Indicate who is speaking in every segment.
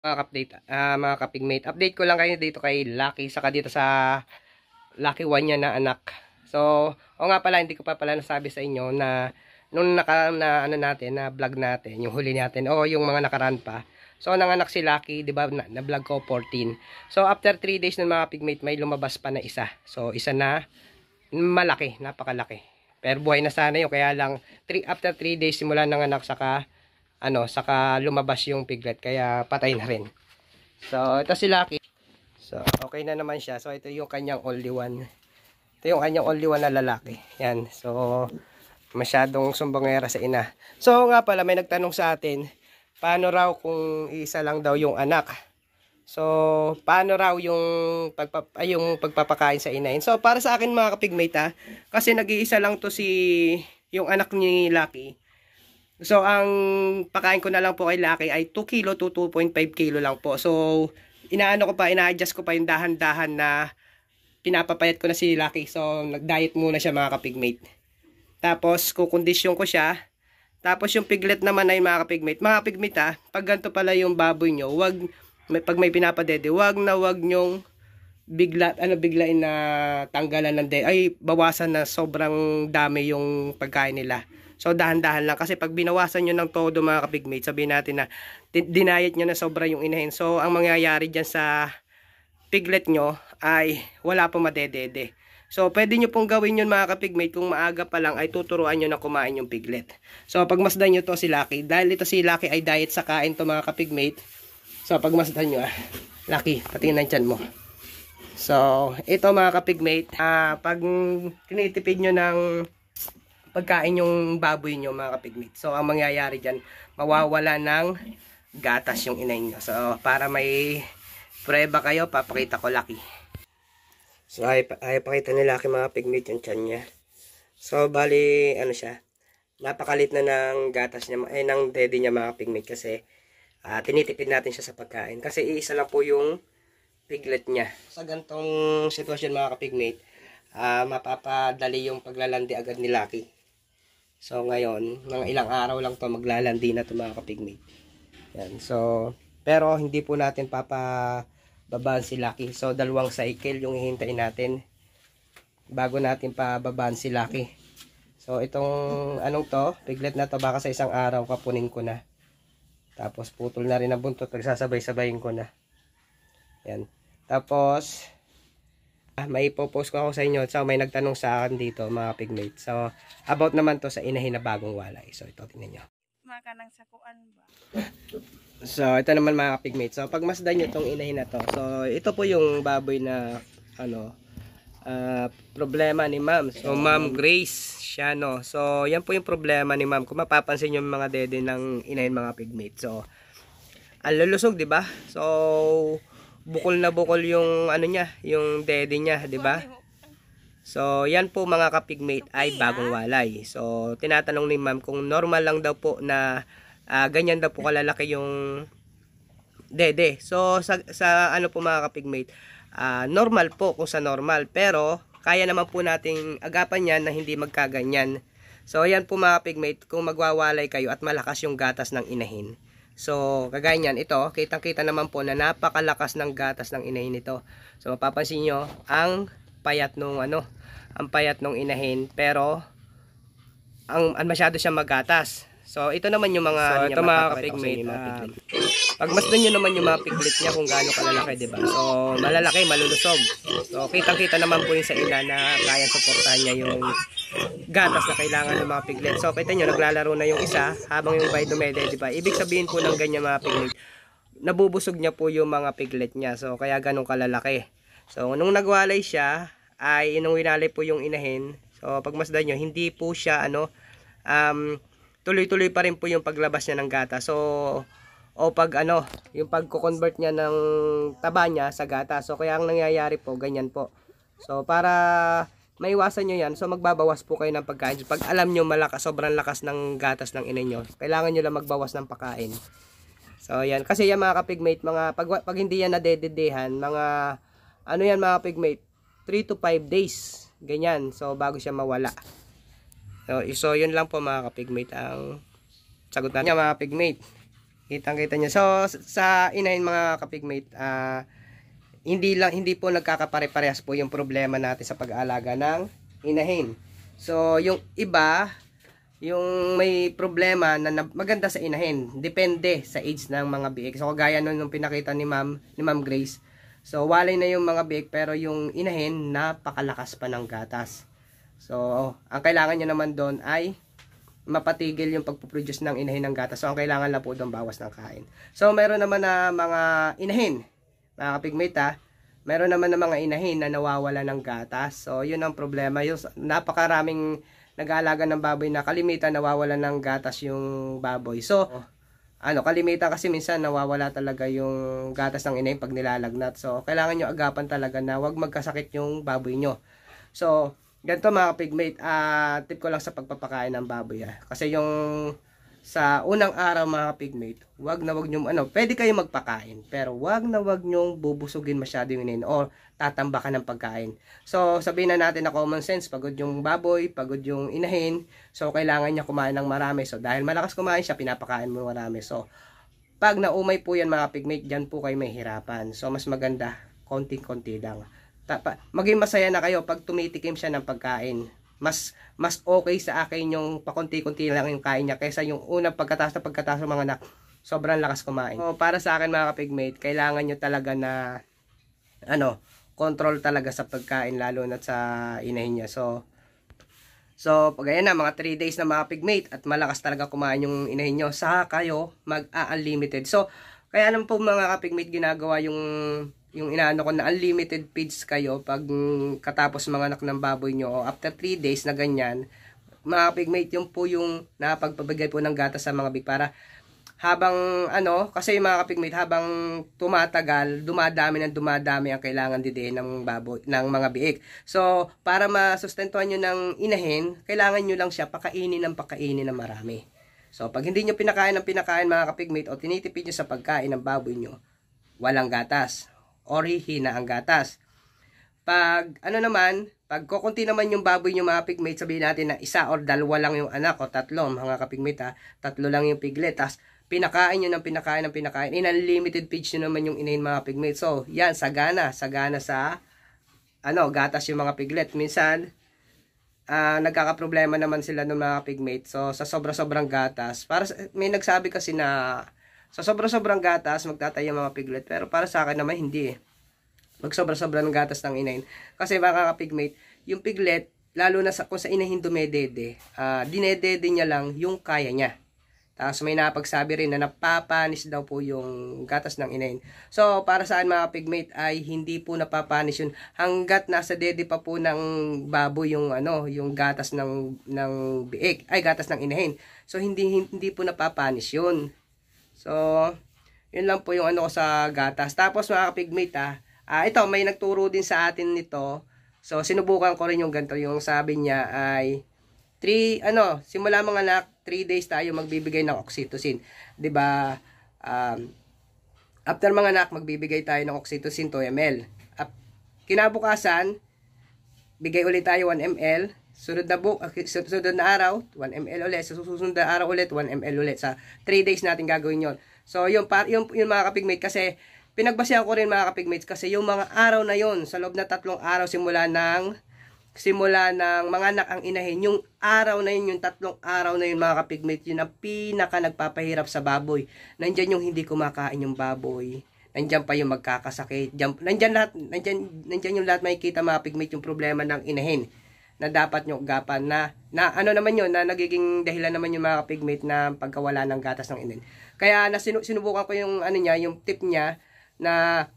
Speaker 1: mga update uh, ah, mga kapigmate update ko lang kayo dito kay Lucky saka dito sa Lucky 1 niya na anak so o nga pala hindi ko pa pala nasabi sa inyo na nung naka na ano natin na vlog natin yung huli natin o yung mga nakaraan pa so nanganak si Lucky di ba na, na vlog ko 14 so after 3 days ng mga pigmate may lumabas pa na isa so isa na malaki napakalaki pero buhay na sana yun kaya lang 3 after 3 days simula nanganak saka ano, saka lumabas yung piglet kaya patay na rin. So, ito si Lucky. So, okay na naman siya. So, ito yung kanyang only one. Ito yung kanyang only one na lalaki. Yan. So, masyadong sumbangera sa ina. So, nga pala, may nagtanong sa atin, paano raw kung isa lang daw yung anak? So, paano raw yung, pagpa, ay, yung pagpapakain sa inain? So, para sa akin mga kapigmate ha, kasi nag-iisa lang to si yung anak ni Lucky. So, ang pakain ko na lang po kay Lucky ay 2 kilo to 2.5 kilo lang po. So, inaano ko pa, ina-adjust ko pa yung dahan-dahan na pinapapayat ko na si Lucky. So, nag-diet muna siya mga kapigmate. Tapos, kukondisyon ko siya. Tapos, yung piglet naman ay mga kapigmate. Mga kapigmate ha, ah, pag ganito pala yung baboy nyo, wag, may, pag may pinapadede, wag na wag nyong bigla ano biglain na tanggalan ng de ay bawasan na sobrang dami yung pagkain nila. So dahan-dahan lang kasi pag binawasan nyo ng todo mga kapigmate, sabihin natin na dinayet nyo na sobra yung inahin. So ang mangyayari dyan sa piglet nyo ay wala pa madedede. So, pwede nyo pong gawin yun mga kapigmate kung maaga pa lang ay tuturuan nyo na kumain yung piglet. So, pagmasdan nyo to si Lucky. Dahil ito si Lucky ay diet sa kain to mga kapigmate. So, pagmasdan nyo ah. Lucky, patingin dyan mo. So, ito mga kapigmate. Ah, pag tinitipid nyo ng pagkain yung baboy nyo mga kapigmate. So ang mangyayari dyan, mawawala ng gatas yung inay nyo. So para may preba kayo, papakita ko laki. So ay, ay pakita ni laki mga pigmate yung chan niya. So bali ano siya, napakalit na ng gatas niya, eh ng daddy niya mga pigmate kasi uh, tinitipid natin siya sa pagkain. Kasi iisa lang po yung piglet niya. Sa gantong sitwasyon mga kapigmate, uh, mapapadali yung paglalandi agad ni Lucky. So ngayon, ng ilang araw lang to maglalandi na to mga kapigmate. Yan. So pero hindi po natin papa babaan si Lucky. So dalawang cycle yung hihintayin natin bago natin pababaan si Lucky. So itong anong to, piglet na to baka sa isang araw kapunin ko na. Tapos putol na rin ang buntot, pagsasabay-sabayin ko na. Yan. Tapos ah, may popost ko ako sa inyo. So, may nagtanong sa akin dito, mga pigmate. So, about naman to sa inahin na bagong walay. So, ito, tingnan nyo. Makanang sakuan ba? So, ito naman mga pigmate. So, pag masdan nyo itong inahin na to. So, ito po yung baboy na, ano, uh, problema ni ma'am. So, ma'am Grace, siya, no. So, yan po yung problema ni ma'am. Kung mapapansin yung mga dede ng inahin mga pigmate. So, ang lulusog, di ba? So, bukol na bukol yung ano niya, yung dede niya, 'di ba? So, yan po mga kapigmate ay bagong ah. walay. So, tinatanong ni ma'am kung normal lang daw po na uh, ganyan daw po kalalaki yung dede. So, sa, sa ano po mga kapigmate, uh, normal po kung sa normal. Pero, kaya naman po nating agapan yan na hindi magkaganyan. So, ayan po mga kapigmate, kung magwawalay kayo at malakas yung gatas ng inahin, So, kagaya niyan, ito, kitang-kita naman po na napakalakas ng gatas ng inahin nito. So, mapapansin niyo ang payat nung ano, ang payat nung inahin, pero ang, ang masyado siyang magatas. So, ito naman yung mga so, ano ito mga kapigmate. Uh, pagmasdan nyo naman yung mga piglet niya kung gaano kalalaki, di ba? So, malalaki, malulusog. So, kitang-kita naman po yung sa ina na kaya suportahan niya yung gatas na kailangan ng mga piglet. So, kita nyo, naglalaro na yung isa habang yung bidomede, di ba? Ibig sabihin po ng ganyan mga piglet, nabubusog niya po yung mga piglet niya. So, kaya ganun kalalaki. So, nung nagwalay siya, ay inung po yung inahin. So, pagmasdan nyo, hindi po siya, ano, um, tuloy-tuloy pa rin po yung paglabas niya ng gata. So, o pag ano, yung pagko-convert niya ng taba niya sa gata. So, kaya ang nangyayari po, ganyan po. So, para maiwasan nyo yan, so magbabawas po kayo ng pagkain. Pag alam nyo malakas, sobrang lakas ng gatas ng inenyo, kailangan nyo lang magbawas ng pagkain. So, yan. Kasi yan mga kapigmate, mga, pag, pag hindi yan nadedidehan, mga, ano yan mga kapigmate, 3 to 5 days. Ganyan. So, bago siya mawala. So, iso yun lang po mga kapigmate ang sagot natin mga kapigmate. Kitang kita nyo. So, sa inahin mga kapigmate, uh, hindi lang hindi po nagkakapare-parehas po yung problema natin sa pag-aalaga ng inahin. So, yung iba, yung may problema na, maganda sa inahin, depende sa age ng mga biik. So, kagaya nun yung pinakita ni Ma'am ni Ma'am Grace. So, walay na yung mga biik pero yung inahin napakalakas pa ng gatas. So, ang kailangan niya naman doon ay mapatigil yung pagpuproduce ng inahin ng gatas. So, ang kailangan lang po doon bawas ng kain. So, meron naman na mga inahin, mga kapigmate ha, meron naman na mga inahin na nawawala ng gatas. So, yun ang problema. Yung napakaraming nag-aalaga ng baboy na kalimitan nawawala ng gatas yung baboy. So, oh. ano, kalimitan kasi minsan nawawala talaga yung gatas ng inahin pag nilalagnat. So, kailangan nyo agapan talaga na huwag magkasakit yung baboy nyo. So, ganito mga pigmate, uh, ah, tip ko lang sa pagpapakain ng baboy ah. Kasi yung sa unang araw mga pigmate, wag na wag nyo, ano, pwede kayo magpakain. Pero wag na wag nyo bubusugin masyado yung inin o tatambakan ng pagkain. So sabihin na natin na common sense, pagod yung baboy, pagod yung inahin. So kailangan niya kumain ng marami. So dahil malakas kumain siya, pinapakain mo marami. So pag naumay po yan mga pigmate, dyan po kayo may hirapan. So mas maganda, konting-konti lang. Tapa, maging masaya na kayo pag tumitikim siya ng pagkain. Mas mas okay sa akin yung pakunti-kunti lang yung kain niya kaysa yung unang pagkatas na pagkatas ng mga anak. Sobrang lakas kumain. So, para sa akin mga kapigmate, kailangan nyo talaga na ano, control talaga sa pagkain lalo na sa inahin niya. So, So, pagaya na, mga 3 days na mga pigmate at malakas talaga kumain yung inahin nyo. Saka kayo mag-unlimited. So, kaya naman po mga kapigmate ginagawa yung yung inaano ko na unlimited feeds kayo pag katapos mga anak ng baboy nyo o after 3 days na ganyan mga yung po yung napagpabigay po ng gatas sa mga big para habang ano kasi yung mga habang tumatagal dumadami ng dumadami ang kailangan didiin ng baboy ng mga biik so para masustentuhan niyo ng inahin kailangan niyo lang siya pakainin ng pakainin ng marami so pag hindi niyo pinakain ng pinakain mga kapigmate o tinitipid niyo sa pagkain ng baboy niyo walang gatas orihina ang gatas. Pag ano naman, pag kukunti naman yung baboy nyo mga pigmate, sabihin natin na isa or dalawa lang yung anak o tatlo, mga kapigmate ha, tatlo lang yung piglet. Tapos pinakain nyo ng pinakain ng pinakain. In unlimited page nyo naman yung inain mga pigmate. So, yan, sagana. Sagana sa, ano, gatas yung mga piglet. Minsan, uh, nagkakaproblema naman sila ng mga pigmate. So, sa sobra-sobrang gatas. Para, may nagsabi kasi na sa sobra-sobrang gatas, magtatayo mga piglet. Pero para sa akin naman, hindi eh. Pag sobra-sobra gatas ng inahin. Kasi mga kapigmate, yung piglet, lalo na sa, kung sa inahin dumedede, uh, dinedede niya lang yung kaya niya. Tapos may napagsabi rin na napapanis daw po yung gatas ng inahin. So, para saan mga pigmate ay hindi po napapanis yun hanggat nasa dede pa po ng baboy yung ano, yung gatas ng ng biik, ay gatas ng inahin. So hindi hindi po napapanis yun. So, yun lang po yung ano ko sa gatas. Tapos mga kapigmate ah, ah ito may nagturo din sa atin nito. So, sinubukan ko rin yung ganito. Yung sabi niya ay 3, ano, simula mga anak, 3 days tayo magbibigay ng oxytocin. 'Di ba um, after mga anak, magbibigay tayo ng oxytocin 2 ml. At kinabukasan, bigay ulit tayo 1 ml. Sunod na book, uh, sunod na araw, 1 ml ulit. Sa susunod na araw ulit, 1 ml ulit. Sa 3 days natin gagawin yon So, yung, yung, yung mga kapigmate, kasi pinagbasihan ko rin mga kapigmates, kasi yung mga araw na yon sa loob na tatlong araw simula ng simula ng mga anak ang inahin, yung araw na yun, yung tatlong araw na yun mga kapigmate, yun ang pinaka nagpapahirap sa baboy. Nandyan yung hindi kumakain yung baboy. Nandyan pa yung magkakasakit. Nandyan, lahat, nandyan, nandyan yung lahat makikita mga pigmate yung problema ng inahin na dapat nyo gapan na, na ano naman yun, na nagiging dahilan naman yung mga pigmate na pagkawala ng gatas ng inin. Kaya na sinubukan ko yung ano niya, yung tip niya na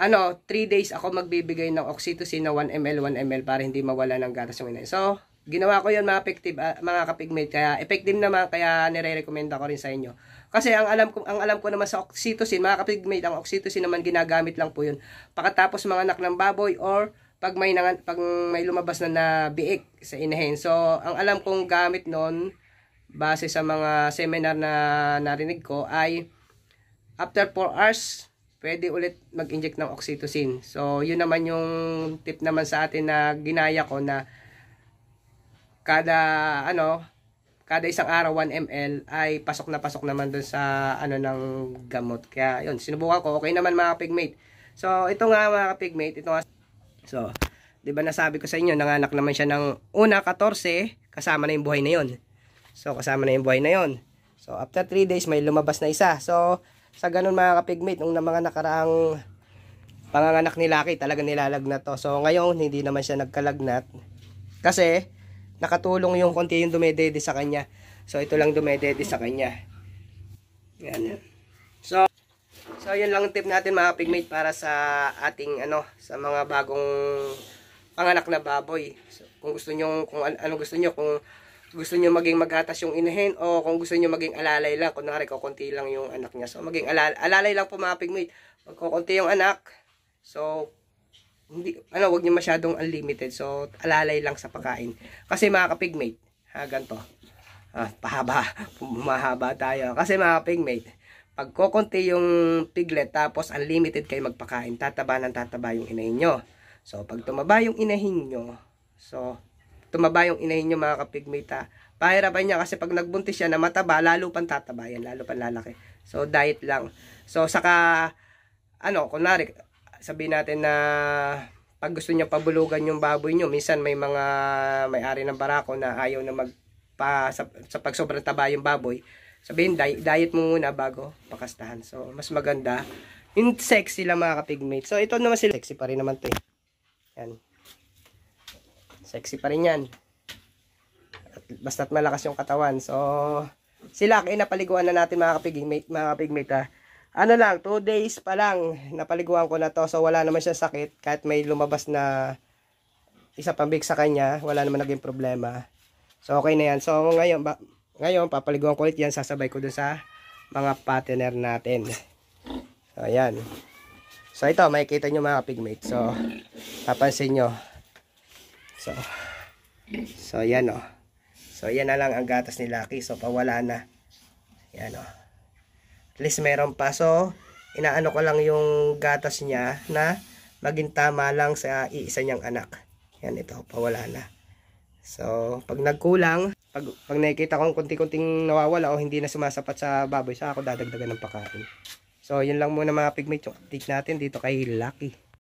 Speaker 1: ano, 3 days ako magbibigay ng oxytocin na 1 ml, 1 ml para hindi mawala ng gatas ng inin. So, ginawa ko yun mga effective uh, ah, mga kapigmate kaya effective naman kaya nire-recommend ako rin sa inyo. Kasi ang alam ko ang alam ko naman sa oxytocin, mga kapigmate, ang oxytocin naman ginagamit lang po yun pagkatapos mga anak ng baboy or pag may nangan, pag may lumabas na na biik sa inahin. So, ang alam kong gamit noon base sa mga seminar na narinig ko ay after 4 hours pwede ulit mag-inject ng oxytocin. So, yun naman yung tip naman sa atin na ginaya ko na kada ano kada isang araw 1 ml ay pasok na pasok naman dun sa ano ng gamot. Kaya yun, sinubukan ko. Okay naman mga pigmate. So, ito nga mga pigmate, ito nga So, 'di ba nasabi ko sa inyo, nanganak naman siya ng una 14, kasama na yung buhay na 'yon. So, kasama na yung buhay na 'yon. So, after 3 days may lumabas na isa. So, sa ganun mga kapigmate, nung na mga nakaraang panganganak ni Lucky, talaga nilalagnat to. So, ngayon, hindi naman siya nagkalagnat. Kasi, nakatulong yung konti yung dumedede sa kanya. So, ito lang dumedede sa kanya. Ganun. So, yan lang tip natin mga pigmate para sa ating ano, sa mga bagong panganak na baboy. So, kung gusto niyo kung an ano gusto niyo kung gusto niyo maging maghatas yung inahin o kung gusto niyo maging alalay lang, kunwari ko lang yung anak niya. So, maging alalay, alalay lang po mga pigmate. Pag konti yung anak, so hindi ano, wag niyo masyadong unlimited. So, alalay lang sa pagkain. Kasi mga kapigmate, ha ganto. Ah, pahaba, mahaba tayo. Kasi mga pigmate, pagkokonti yung piglet tapos unlimited kayo magpakain, tataba ng tataba yung inahin nyo. So, pag tumaba yung inahin nyo, so, tumaba yung inahin nyo mga kapigmita, pahirapan niya kasi pag nagbuntis siya na mataba, lalo pang tataba yan, lalo pang lalaki. So, diet lang. So, saka, ano, kunwari, sabihin natin na pag gusto niya pabulugan yung baboy niyo, minsan may mga may-ari ng barako na ayaw na magpa sa, sa pag sobrang taba yung baboy sabihin diet, mo muna bago pakastahan. So, mas maganda. Yung sexy lang mga kapigmate. So, ito naman sila. Sexy pa rin naman to eh. Yan. Sexy pa rin yan. At, basta't malakas yung katawan. So, sila kinapaliguan na natin mga kapigmate, mga kapigmate ah. Ano lang, 2 days pa lang napaliguan ko na to. So, wala naman siya sakit. Kahit may lumabas na isa pambig sa kanya, wala naman naging problema. So, okay na yan. So, ngayon, ba ngayon, papaliguan ko ulit yan. Sasabay ko dun sa mga patiner natin. So, ayan. So, ito, makikita nyo mga pigmate. So, papansin nyo. So, so ayan o. Oh. So, ayan na lang ang gatas ni Lucky. So, pawala na. Ayan o. Oh. At least meron pa. So, inaano ko lang yung gatas niya na maging tama lang sa iisa niyang anak. Yan ito, pawala na. So, pag nagkulang, pag, pag nakikita kong konti-konting nawawala o hindi na sumasapat sa baboy, sa ako dadagdagan ng pakain. So, yun lang muna mga pigmate yung update natin dito kay Lucky.